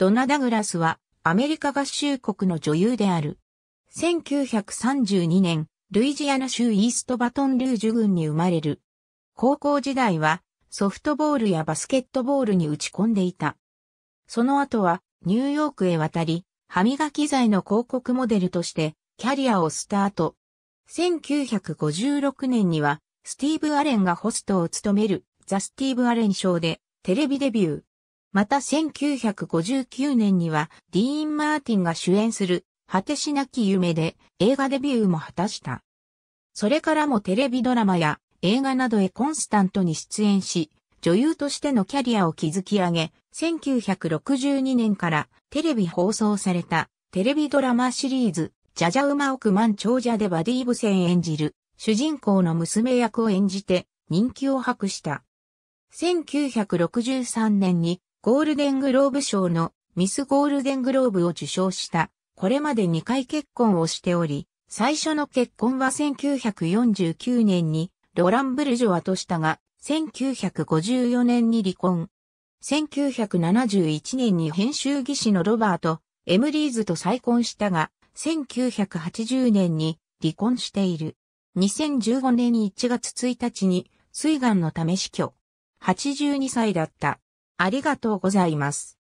ドナ・ダグラスはアメリカ合衆国の女優である。1932年、ルイジアナ州イーストバトンルージュ郡に生まれる。高校時代はソフトボールやバスケットボールに打ち込んでいた。その後はニューヨークへ渡り、歯磨き剤の広告モデルとしてキャリアをスタート。1956年にはスティーブ・アレンがホストを務めるザ・スティーブ・アレン賞でテレビデビュー。また1959年にはディーン・マーティンが主演する果てしなき夢で映画デビューも果たした。それからもテレビドラマや映画などへコンスタントに出演し、女優としてのキャリアを築き上げ、1962年からテレビ放送されたテレビドラマシリーズ、ジャジャ馬億万長者でバディ・ブセン演じる主人公の娘役を演じて人気を博した。1963年にゴールデングローブ賞のミスゴールデングローブを受賞した。これまで2回結婚をしており、最初の結婚は1949年にロラン・ブルジョアとしたが、1954年に離婚。1971年に編集技師のロバート、エムリーズと再婚したが、1980年に離婚している。2015年1月1日に、水岩のため死去。82歳だった。ありがとうございます。